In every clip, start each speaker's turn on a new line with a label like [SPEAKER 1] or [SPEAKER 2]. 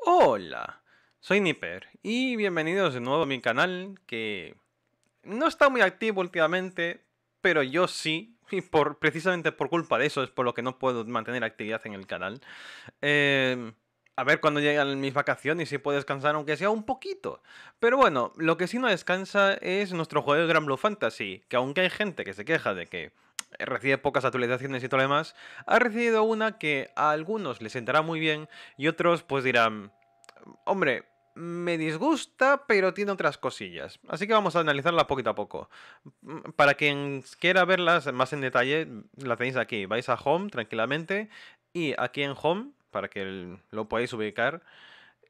[SPEAKER 1] Hola, soy Nipper y bienvenidos de nuevo a mi canal que no está muy activo últimamente, pero yo sí, y por, precisamente por culpa de eso es por lo que no puedo mantener actividad en el canal. Em, a ver cuando llegan mis vacaciones y si puedo descansar aunque sea un poquito. Pero bueno, lo que sí no descansa es nuestro juego de Gran Blue Fantasy, que aunque hay gente que se queja de que eh, recibe pocas actualizaciones y todo lo demás, ha recibido una que a algunos les sentará muy bien y otros pues dirán, hombre, me disgusta, pero tiene otras cosillas. Así que vamos a analizarla poquito a poco. Mm, para quien quiera verlas más en detalle, la tenéis aquí. Vais a Home tranquilamente y aquí en Home, para que lo podáis ubicar,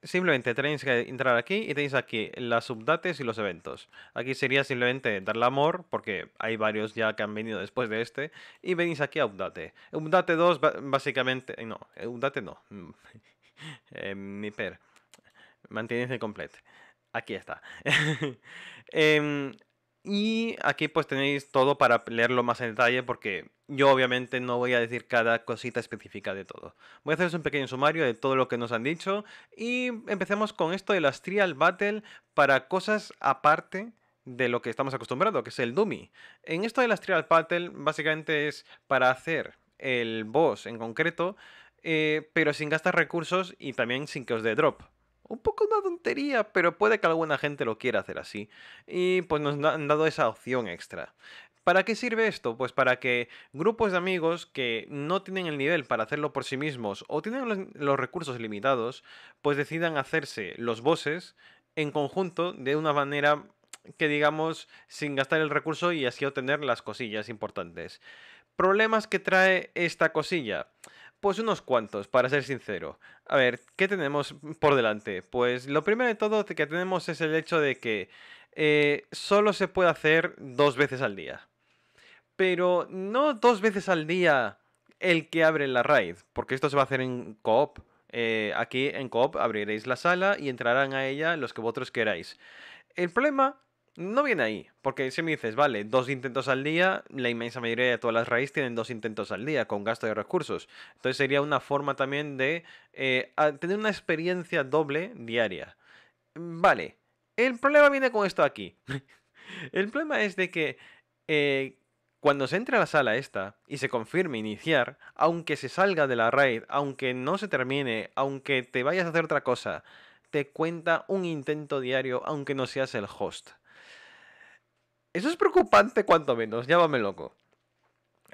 [SPEAKER 1] simplemente tenéis que entrar aquí y tenéis aquí las subdates y los eventos. Aquí sería simplemente darle amor, porque hay varios ya que han venido después de este, y venís aquí a Update. Update 2 básicamente... Eh, no, eh, Update no. Mm, eh, mi per. el este completo. Aquí está. Em, y aquí pues tenéis todo para leerlo más en detalle porque yo obviamente no voy a decir cada cosita específica de todo. Voy a haceros un pequeño sumario de todo lo que nos han dicho y empecemos con esto de las Trial Battle para cosas aparte de lo que estamos acostumbrados, que es el Dummy. En esto de las Trial Battle básicamente es para hacer el boss en concreto, eh, pero sin gastar recursos y también sin que os dé drop un poco una tontería, pero puede que alguna gente lo quiera hacer así. Y pues nos han dado esa opción extra. ¿Para qué sirve esto? Pues para que grupos de amigos que no tienen el nivel para hacerlo por sí mismos o tienen los, recursos limitados, pues decidan hacerse los bosses en conjunto de una manera que digamos sin gastar el recurso y así obtener las cosillas importantes. Problemas que trae esta cosilla. Pues unos cuantos, para ser sincero. A ver, ¿qué tenemos por delante? Pues lo primero de todo que tenemos es el hecho de que eh, solo se puede hacer dos veces al día. Pero no dos veces al día el que abre la raid, porque esto se va a hacer en coop. Eh, aquí en coop abriréis la sala y entrarán a ella los que vosotros queráis. El problema no viene ahí, porque si me dices, vale, dos intentos al día, la inmensa mayoría de todas las raids tienen dos intentos al día, con gasto de recursos. Entonces sería una forma también de eh, tener una experiencia doble diaria. Mm, vale, el problema viene con esto aquí. el problema es de que eh, cuando se entra a la sala esta y se confirme iniciar, aunque se salga de la raid, aunque no se termine, aunque te vayas a hacer otra cosa, te cuenta un intento diario aunque no seas el host. Eso es preocupante cuanto menos, llámame loco.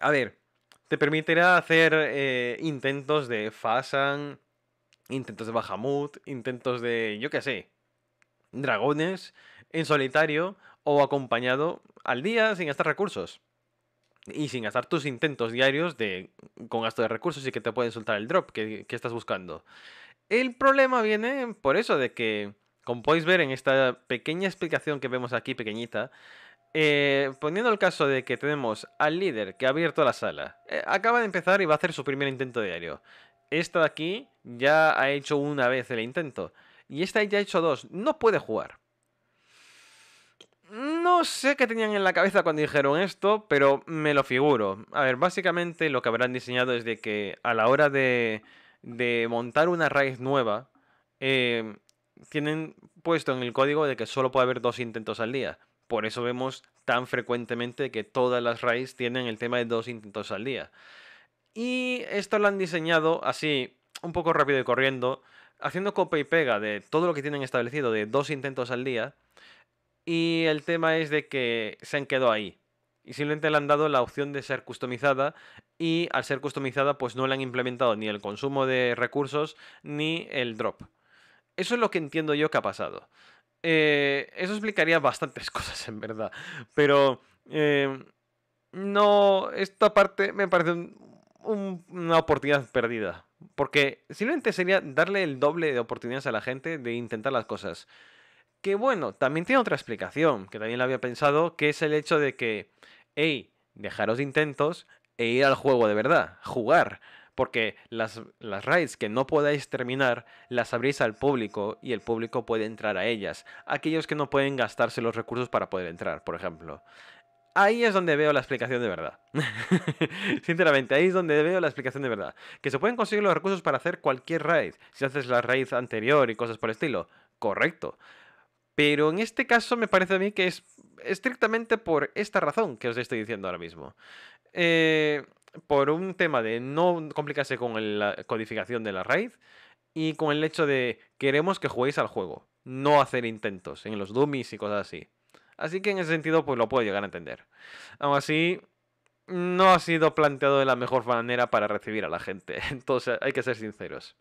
[SPEAKER 1] A ver, te permitirá hacer eh, intentos de Fasan, intentos de Bahamut, intentos de, yo qué sé, dragones, en solitario o acompañado al día sin gastar recursos. Y sin gastar tus intentos diarios de, con gasto de recursos y que te pueden soltar el drop que, que estás buscando. El problema viene por eso de que, como podéis ver en esta pequeña explicación que vemos aquí, pequeñita, eh, poniendo el caso de que tenemos al líder que ha abierto la sala, eh, acaba de empezar y va a hacer su primer intento diario. Esta de aquí ya ha hecho una vez el intento. Y esta ya ha hecho dos. No puede jugar. No sé qué tenían en la cabeza cuando dijeron esto, pero me lo figuro. A ver, básicamente lo que habrán diseñado es de que a la hora de, montar una raíz nueva, eh, tienen puesto en el código de que solo puede haber dos intentos al día. Por eso vemos tan frecuentemente que todas las raíces tienen el tema de dos intentos al día. Y esto lo han diseñado así, un poco rápido y corriendo, haciendo copia y pega de todo lo que tienen establecido de dos intentos al día. Y el tema es de que se han quedado ahí. Y simplemente le han dado la opción de ser customizada y al ser customizada pues no le han implementado ni el consumo de recursos ni el drop. Eso es lo que entiendo yo que ha pasado. Eh, eso explicaría bastantes cosas, en verdad. Pero em, no, esta parte me parece una oportunidad perdida. Porque simplemente sería darle el doble de oportunidades a la gente de intentar las cosas. Que bueno, también tiene otra explicación, que también la había pensado, que es el hecho de que, hey, dejaros de intentos e ir al juego de verdad, jugar porque las, raids que no podáis terminar las abrís al público y el público puede entrar a ellas. Aquellos que no pueden gastarse los recursos para poder entrar, por ejemplo. Ahí es donde veo la explicación de verdad. Sinceramente, ahí es donde veo la explicación de verdad. Que se pueden conseguir los recursos para hacer cualquier raid. Si haces la raid anterior y cosas por el estilo. Correcto. Pero en este caso me parece a mí que es estrictamente por esta razón que os estoy diciendo ahora mismo. Eh, por un tema de no complicarse con la codificación de la raíz y con el hecho de queremos que juguéis al juego, no hacer intentos en los dummies y cosas así. Así que en ese sentido pues lo puedo llegar a entender. Aún así, no ha sido planteado de la mejor manera para recibir a la gente. Entonces hay que ser sinceros.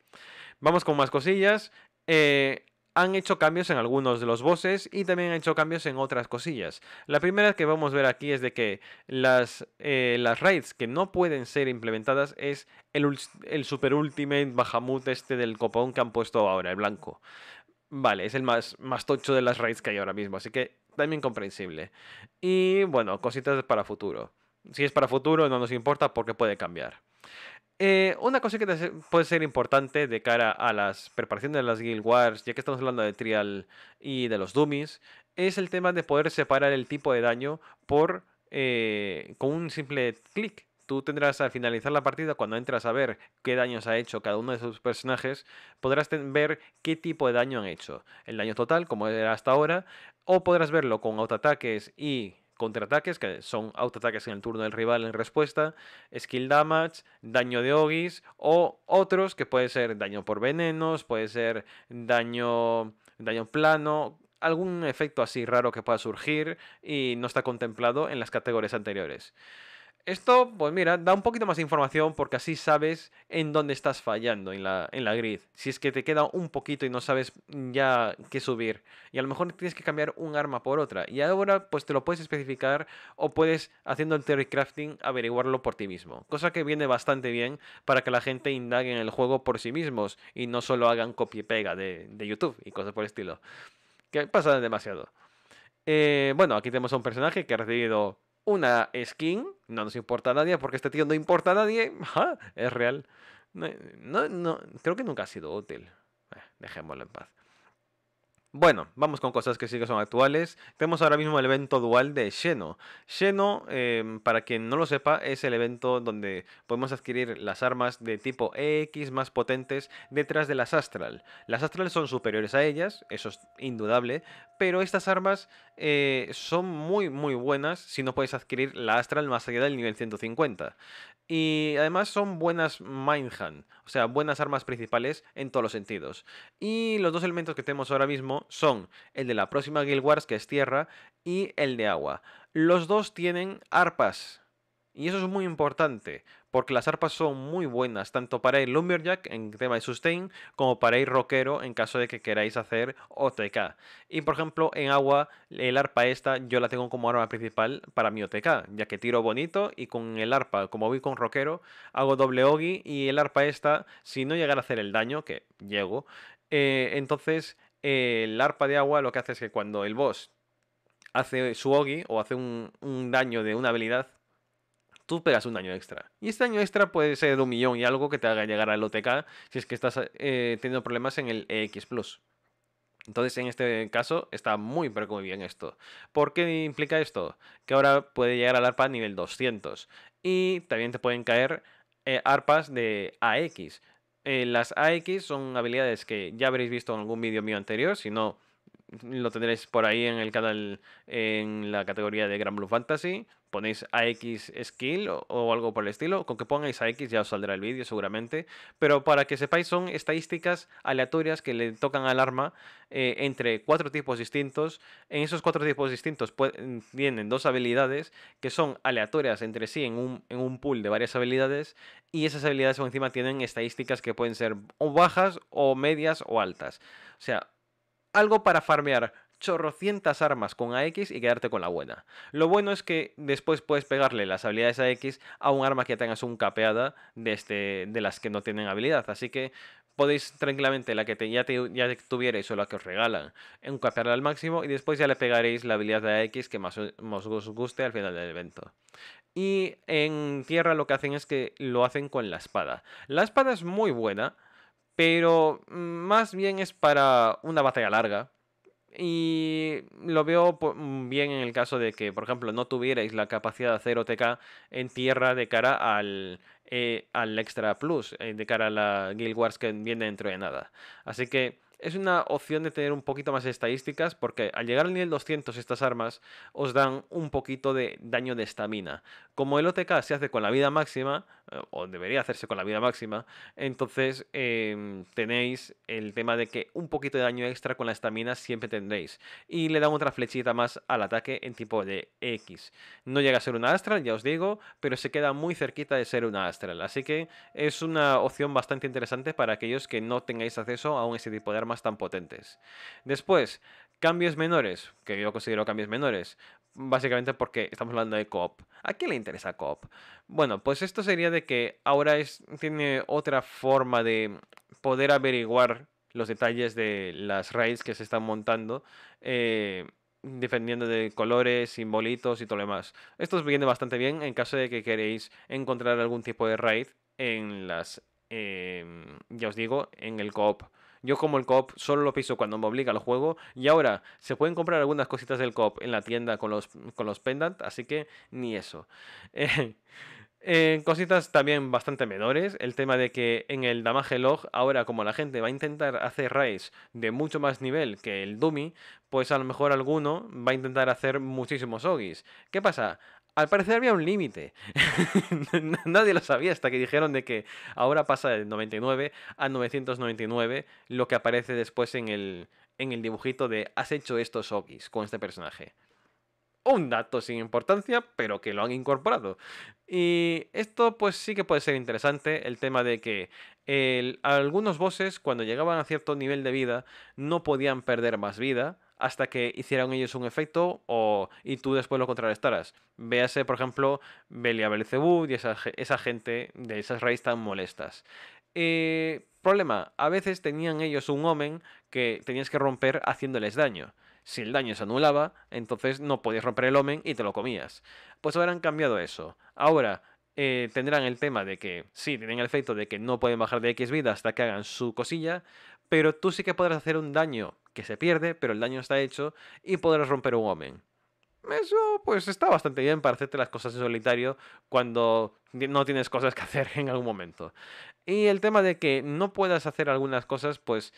[SPEAKER 1] Vamos con más cosillas. Eh, han hecho cambios en algunos de los bosses y también han hecho cambios en otras cosillas. La primera que vamos a ver aquí es de que las, eh, las raids que no pueden ser implementadas es el, Super Ultimate Bahamut este del copón que han puesto ahora, el blanco. Vale, es el más, más tocho de las raids que hay ahora mismo, así que también comprensible. Y bueno, cositas para futuro. Si es para futuro no nos importa porque puede cambiar. Eh, una cosa que puede ser importante de cara a las preparaciones de las Guild Wars, ya que estamos hablando de Trial y de los Dummies, es el tema de poder separar el tipo de daño por eh, con un simple clic. Tú tendrás al finalizar la partida, cuando entras a ver qué daños ha hecho cada uno de sus personajes, podrás ver qué tipo de daño han hecho. El daño total, como era hasta ahora, o podrás verlo con autoataques y contraataques, que son autoataques en el turno del rival en respuesta, skill damage, daño de ogis o otros que puede ser daño por venenos, puede ser daño, daño plano, algún efecto así raro que pueda surgir y no está contemplado en las categorías anteriores. Esto, pues mira, da un poquito más información porque así sabes en dónde estás fallando en la, en la grid. Si es que te queda un poquito y no sabes ya qué subir. Y a lo mejor tienes que cambiar un arma por otra. Y ahora pues te lo puedes especificar o puedes, haciendo el theory crafting, averiguarlo por ti mismo. Cosa que viene bastante bien para que la gente indague en el juego por sí mismos y no solo hagan copia y pega de, YouTube y cosas por el estilo. Que pasa demasiado. Eh, bueno, aquí tenemos a un personaje que ha recibido una skin, no nos importa a nadie, porque este tío no importa a nadie, es real. creo que nunca ha sido útil. Eh, dejémoslo en paz. Bueno, vamos con cosas que sí que son actuales. Tenemos ahora mismo el evento dual de Xeno. Xeno, em, para quien no lo sepa, es el evento donde podemos adquirir las armas de tipo EX más potentes detrás de las Astral. Las Astral son superiores a ellas, eso es indudable, pero estas armas eh, son muy muy buenas si no puedes adquirir la Astral más allá del nivel 150. Y además son buenas Mindhand, o sea, buenas armas principales en todos los sentidos. Y los dos elementos que tenemos ahora mismo son el de la próxima Guild Wars, que es tierra, y el de agua. Los dos tienen arpas. Y eso es muy importante, porque las arpas son muy buenas, tanto para ir Lumberjack en tema de sustain, como para ir Rockero en caso de que queráis hacer OTK. Y por ejemplo, en agua, el arpa esta yo la tengo como arma principal para mi OTK, ya que tiro bonito y con el arpa, como voy con Rockero, hago doble Ogi y el arpa esta, si no llegar a hacer el daño, que llego, eh, entonces el arpa de agua lo que hace es que cuando el boss hace su ogi o hace un, daño de una habilidad, tú pegas un daño extra. Y este daño extra puede ser de un millón y algo que te haga llegar al OTK si es que estás eh, teniendo problemas en el EX Plus. Entonces, en este caso, está muy, pero bien esto. ¿Por qué implica esto? Que ahora puede llegar al ARPA a nivel 200. Y también te pueden caer eh, ARPAs de AX. Eh, las AX son habilidades que ya habréis visto en algún vídeo mío anterior, si no, lo tendréis por ahí en el canal en la categoría de Gran Blue Fantasy. Ponéis AX Skill o, algo por el estilo. Con que pongáis AX ya os saldrá el vídeo seguramente. Pero para que sepáis, son estadísticas aleatorias que le tocan al arma eh, entre cuatro tipos distintos. En esos cuatro tipos distintos tienen dos habilidades que son aleatorias entre sí en un, en un pool de varias habilidades. Y esas habilidades encima tienen estadísticas que pueden ser o bajas o medias o altas. O sea, algo para farmear chorrocientas armas con AX y quedarte con la buena. Lo bueno es que después puedes pegarle las habilidades AX a un arma que tengas un capeada este, de, las que no tienen habilidad. Así que podéis tranquilamente la que ya, tuvierais o la que os regalan, encapearla al máximo y después ya le pegaréis la habilidad de AX que más os guste al final del evento. Y en tierra lo que hacen es que lo hacen con la espada. La espada es muy buena pero mm, más bien es para una batalla larga. Y lo veo mm, bien en el caso de que, por ejemplo, no tuvierais la capacidad de hacer OTK en tierra de cara al, eh, al Extra Plus, eh, de cara a la Guild Wars que viene dentro de nada. Así que es una opción de tener un poquito más estadísticas porque al llegar al nivel 200 estas armas os dan un poquito de daño de estamina. Como el OTK se hace con la vida máxima, eh, o debería hacerse con la vida máxima, entonces em, tenéis el tema de que un poquito de daño extra con la estamina siempre tendréis. Y le dan otra flechita más al ataque en tipo de X. No llega a ser una Astral, ya os digo, pero se queda muy cerquita de ser una Astral. Así que es una opción bastante interesante para aquellos que no tengáis acceso a un ese tipo de armas tan potentes. Después, cambios menores, que yo considero cambios menores, básicamente porque estamos hablando de COP. ¿A qué le interesa COP? Bueno, pues esto sería de que ahora es, tiene otra forma de poder averiguar los detalles de las raids que se están montando. Eh, dependiendo de colores, simbolitos y todo lo demás. Esto os viene bastante bien en caso de que queréis encontrar algún tipo de raid en las, eh, ya os digo, en el coop. Yo como el cop solo lo piso cuando me obliga el juego. Y ahora, se pueden comprar algunas cositas del cop en la tienda con los, con así que ni eso. Eh, eh, cositas también bastante menores, el tema de que en el damage log, ahora como la gente va a intentar hacer raids de mucho más nivel que el dummy, pues a lo mejor alguno va a intentar hacer muchísimos ogis. ¿Qué pasa? Al parecer había un límite. Nadie lo sabía hasta que dijeron de que ahora pasa del 99 a 999 lo que aparece después en el, en el dibujito de has hecho estos okis con este personaje. Un dato sin importancia, pero que lo han incorporado. Y esto pues sí que puede ser interesante, el tema de que algunos bosses, cuando llegaban a cierto nivel de vida, no podían perder más vida hasta que hicieran ellos un efecto o, y tú después lo contrarrestaras. Véase, por ejemplo, Belia belcebú y esa, gente de esas raíces tan molestas. Eh, problema, a veces tenían ellos un omen que tenías que romper haciéndoles daño. Si el daño se anulaba, entonces no podías romper el omen y te lo comías. Pues ahora han cambiado eso. Ahora, eh, tendrán el tema de que, sí, tienen el efecto de que no pueden bajar de X vida hasta que hagan su cosilla, pero tú sí que podrás hacer un daño que se pierde, pero el daño está hecho y podrás romper un hombre. Eso pues está bastante bien para hacerte las cosas en solitario cuando no tienes cosas que hacer en algún momento. Y el tema de que no puedas hacer algunas cosas, pues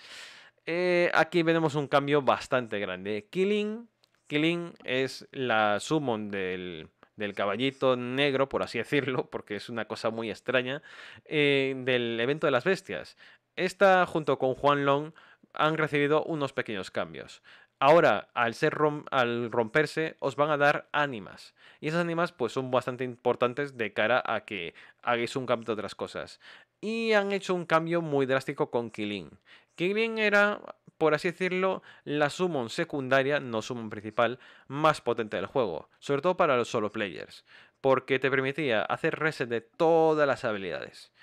[SPEAKER 1] eh, aquí vemos un cambio bastante grande. Killing, Killing es la summon del, del caballito negro, por así decirlo, porque es una cosa muy extraña, eh, del evento de las bestias. Esta, junto con Juan Long, han recibido unos pequeños cambios. Ahora, al, ser al romperse, os van a dar ánimas. Y esas ánimas pues, son bastante importantes de cara a que hagáis un cambio de otras cosas. Y han hecho un cambio muy drástico con Kilin. Killin era, por así decirlo, la summon secundaria, no summon principal, más potente del juego, sobre todo para los solo players, porque te permitía hacer reset de todas las habilidades.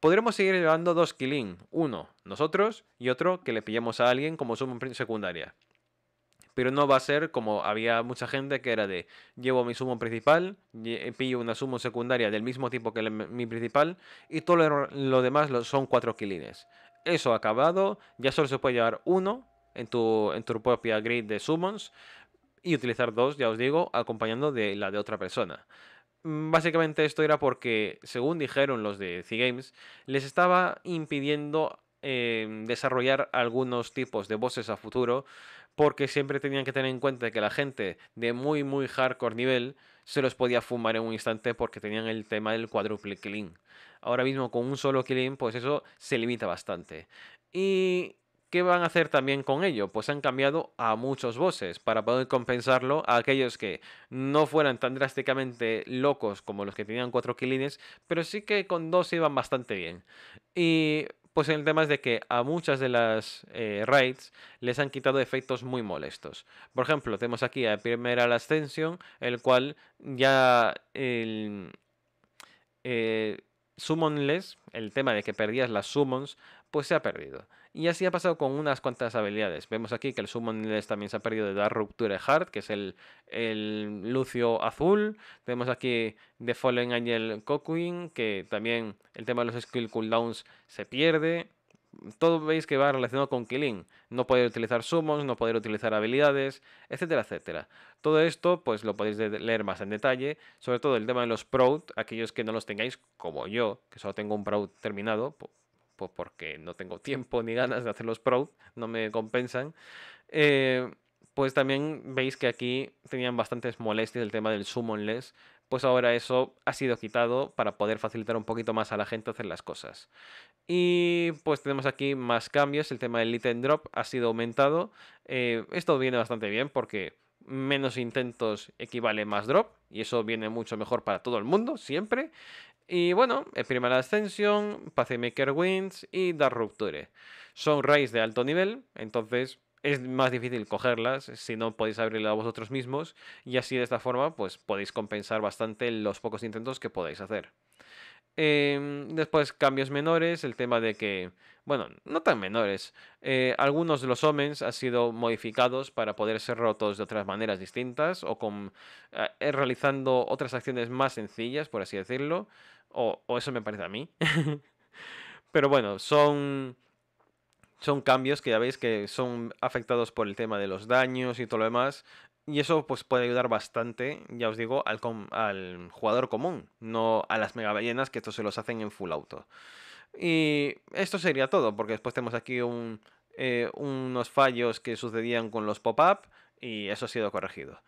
[SPEAKER 1] Podremos seguir llevando dos killing, uno nosotros y otro que le pillemos a alguien como summon secundaria. Pero no va a ser como había mucha gente que era de llevo mi summon principal, pillo una summon secundaria del mismo tipo que mi principal y todo lo, demás son cuatro killings eso acabado, ya solo se puede llevar uno en tu, en tu propia grid de summons y utilizar dos, ya os digo, acompañando de la de otra persona. Mm, básicamente esto era porque, según dijeron los de C Games, les estaba impidiendo em, desarrollar algunos tipos de bosses a futuro, porque siempre tenían que tener en cuenta que la gente de muy muy hardcore nivel se los podía fumar en un instante porque tenían el tema del cuádruple clean. Ahora mismo con un solo clean, pues eso se limita bastante. ¿Y qué van a hacer también con ello? Pues han cambiado a muchos bosses para poder compensarlo a aquellos que no fueran tan drásticamente locos como los que tenían cuatro killings, pero sí que con dos iban bastante bien. Y pues el tema es de que a muchas de las eh, raids les han quitado efectos muy molestos. Por ejemplo, tenemos aquí a Primera la Ascension, el cual ya el... Eh, summonless, el tema de que perdías las summons, pues se ha perdido. Y así ha pasado con unas cuantas habilidades. Vemos aquí que el Lens también se ha perdido de Dark Rupture Heart, que es el, Lucio Azul. Tenemos aquí The Fallen Angel Coquin, que también el tema de los skill cooldowns se pierde. Todo veis que va relacionado con Killing. No poder utilizar summons, no poder utilizar habilidades, etcétera, etcétera. Todo esto, pues lo podéis leer más en detalle. Sobre todo el tema de los Proud, aquellos que no los tengáis, como yo, que solo tengo un Proud terminado, porque no tengo tiempo ni ganas de hacer los pro, no me compensan. Eh, pues también veis que aquí tenían bastantes molestias el tema del summonless, pues ahora eso ha sido quitado para poder facilitar un poquito más a la gente hacer las cosas. Y pues tenemos aquí más cambios, el tema del item drop ha sido aumentado, eh, esto viene bastante bien porque menos intentos equivale más drop y eso viene mucho mejor para todo el mundo siempre. Y bueno, eh, Primera Ascension, Pacemaker Wins y Dark Rupture. Son raids de alto nivel, entonces es más difícil cogerlas si no podéis abrirla a vosotros mismos y así de esta forma pues podéis compensar bastante los pocos intentos que podáis hacer. Em, después cambios menores, el tema de que, bueno, no tan menores, eh, algunos de los homens han sido modificados para poder ser rotos de otras maneras distintas o con, eh, eh, realizando otras acciones más sencillas, por así decirlo, o, o eso me parece a mí. Pero bueno, son, son cambios que ya veis que son afectados por el tema de los daños y todo lo demás, y eso pues puede ayudar bastante, ya os digo, al, jugador común, no a las mega que esto se los hacen en full auto. Y esto sería todo, porque después tenemos aquí eh, unos fallos que sucedían con los pop-up y eso ha sido corregido.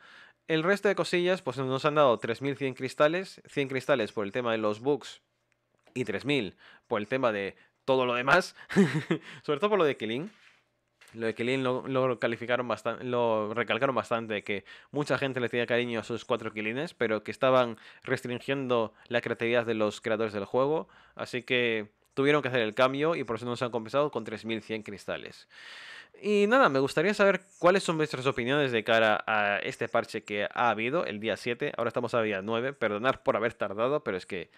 [SPEAKER 1] El resto de cosillas, pues nos han dado 3100 cristales, 100 cristales por el tema de los bugs y 3000 por el tema de todo lo demás, sobre todo por lo de Killing lo de Kilin lo, calificaron bastante, lo recalcaron bastante, que mucha gente le tenía cariño a sus cuatro Kilines, pero que estaban restringiendo la creatividad de los creadores del juego, así que tuvieron que hacer el cambio y por eso no se han compensado con 3100 cristales. Y nada, me gustaría saber cuáles son vuestras opiniones de cara a este parche que ha habido el día 7, ahora estamos a día 9, perdonad por haber tardado, pero es que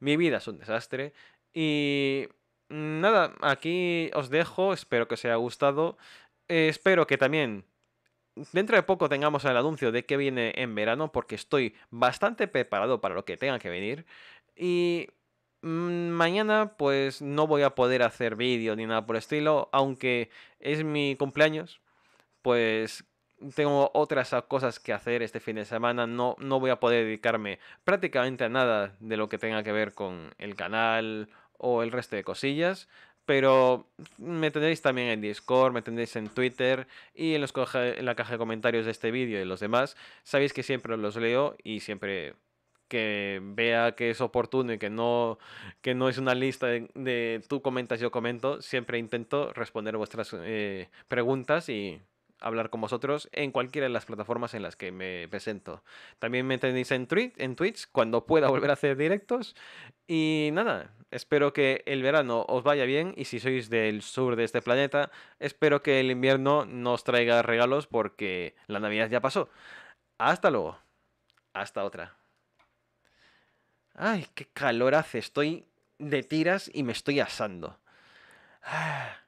[SPEAKER 1] mi vida es un desastre y Mm, nada, aquí os dejo, espero que os haya gustado. Eh, espero que también dentro de poco tengamos el anuncio de que viene en verano, porque estoy bastante preparado para lo que tenga que venir. Y mm, mañana pues no voy a poder hacer vídeo ni nada por el estilo, aunque es mi cumpleaños, pues tengo otras cosas que hacer este fin de semana, no, no voy a poder dedicarme prácticamente a nada de lo que tenga que ver con el canal o el resto de cosillas. Pero me tendréis también en Discord, me tendréis en Twitter y en, los en la caja de comentarios de este vídeo y los demás. Sabéis que siempre los leo y siempre que vea que es oportuno y que no, que no es una lista de, tú comentas, yo comento, siempre intento responder vuestras eh, preguntas y hablar con vosotros en cualquiera de las plataformas en las que me presento. También me tenéis en, en Twitch cuando pueda volver a hacer directos. Y nada, espero que el verano os vaya bien y si sois del sur de este planeta, espero que el invierno nos traiga regalos porque la Navidad ya pasó. Hasta luego. Hasta otra. Ay, qué calor hace. Estoy de tiras y me estoy asando. Ah.